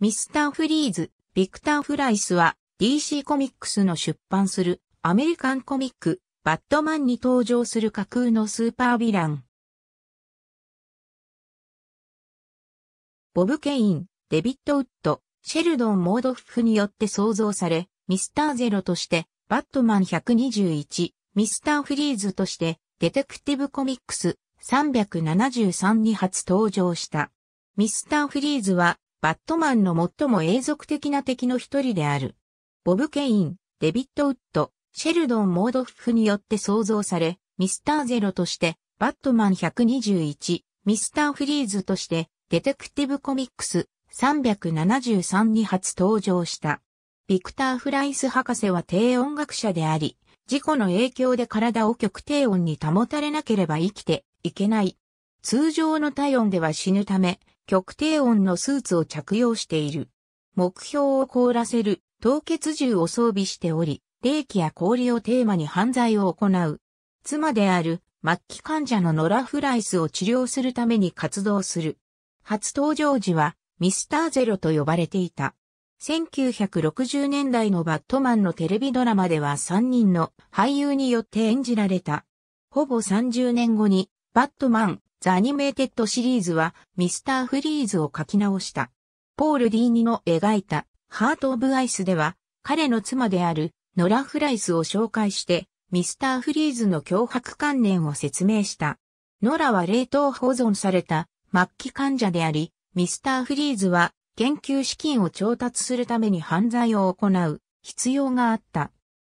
ミスター・フリーズ、ビクター・フライスは DC コミックスの出版するアメリカンコミック、バットマンに登場する架空のスーパーヴィラン。ボブ・ケイン、デビット・ウッド、シェルドン・モードフによって創造され、ミスター・ゼロとして、バットマン121、ミスター・フリーズとして、デテクティブ・コミックス373に初登場した。ミスター・フリーズはバットマンの最も永続的な敵の一人である。ボブ・ケイン、デビット・ウッド、シェルドン・モードフによって創造され、ミスター・ゼロとして、バットマン121、ミスター・フリーズとして、デテクティブ・コミックス373に初登場した。ビクター・フライス博士は低音楽者であり、事故の影響で体を極低音に保たれなければ生きていけない。通常の体温では死ぬため、極低温のスーツを着用している。目標を凍らせる凍結銃を装備しており、冷気や氷をテーマに犯罪を行う。妻である末期患者のノラ・フライスを治療するために活動する。初登場時はミスターゼロと呼ばれていた。1960年代のバットマンのテレビドラマでは3人の俳優によって演じられた。ほぼ30年後にバットマンザ・アニメーテッドシリーズはミスター・フリーズを書き直した。ポール・ディーニの描いたハート・オブ・アイスでは彼の妻であるノラ・フライスを紹介してミスター・フリーズの脅迫観念を説明した。ノラは冷凍保存された末期患者であり、ミスター・フリーズは研究資金を調達するために犯罪を行う必要があった。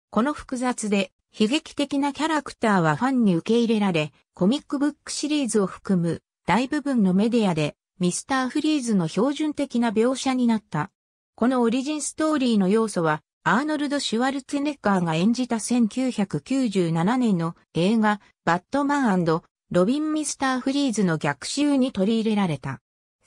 この複雑で悲劇的なキャラクターはファンに受け入れられ、コミックブックシリーズを含む大部分のメディアでミスターフリーズの標準的な描写になった。このオリジンストーリーの要素は、アーノルド・シュワルツネッガーが演じた1997年の映画、バットマンロビン・ミスター・フリーズの逆襲に取り入れられた。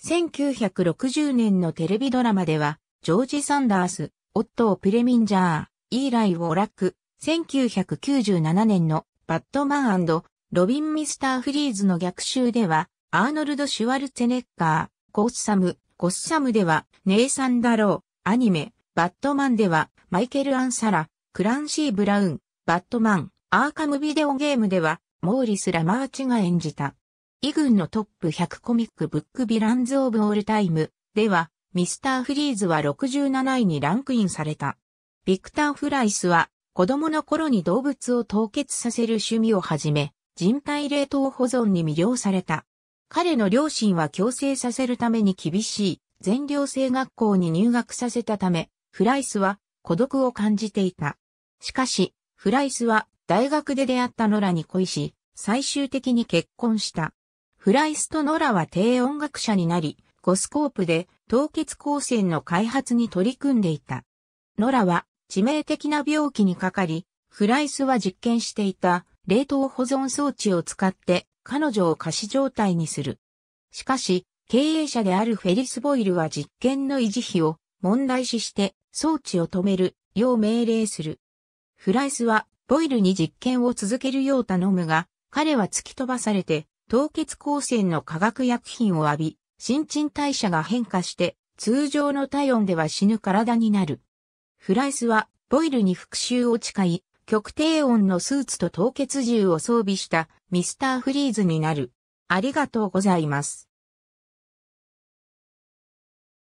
1960年のテレビドラマでは、ジョージ・サンダース、オットー・プレミンジャー、イーライ・ウォラック、1997年のバットマンロビン・ミスター・フリーズの逆襲では、アーノルド・シュワルツェネッガー、ゴッサム、ゴッサムでは、ネイサン・ダロー、アニメ、バットマンでは、マイケル・アンサラ、クランシー・ブラウン、バットマン、アーカムビデオゲームでは、モーリス・ラマーチが演じた。イグンのトップ100コミックブックビランズ・オブ・オールタイムでは、ミスター・フリーズは67位にランクインされた。ビクター・フライスは子供の頃に動物を凍結させる趣味をはじめ、人体冷凍保存に魅了された。彼の両親は強制させるために厳しい全寮制学校に入学させたため、フライスは孤独を感じていた。しかし、フライスは大学で出会ったノラに恋し、最終的に結婚した。フライスとノラは低音楽者になり、ゴスコープで凍結光線の開発に取り組んでいた。ノラは致命的な病気にかかり、フライスは実験していた冷凍保存装置を使って彼女を過死状態にする。しかし、経営者であるフェリス・ボイルは実験の維持費を問題視して装置を止めるよう命令する。フライスはボイルに実験を続けるよう頼むが、彼は突き飛ばされて凍結光線の化学薬品を浴び、新陳代謝が変化して通常の体温では死ぬ体になる。フライスは、ボイルに復讐を誓い、極低温のスーツと凍結銃を装備したミスターフリーズになる。ありがとうございます。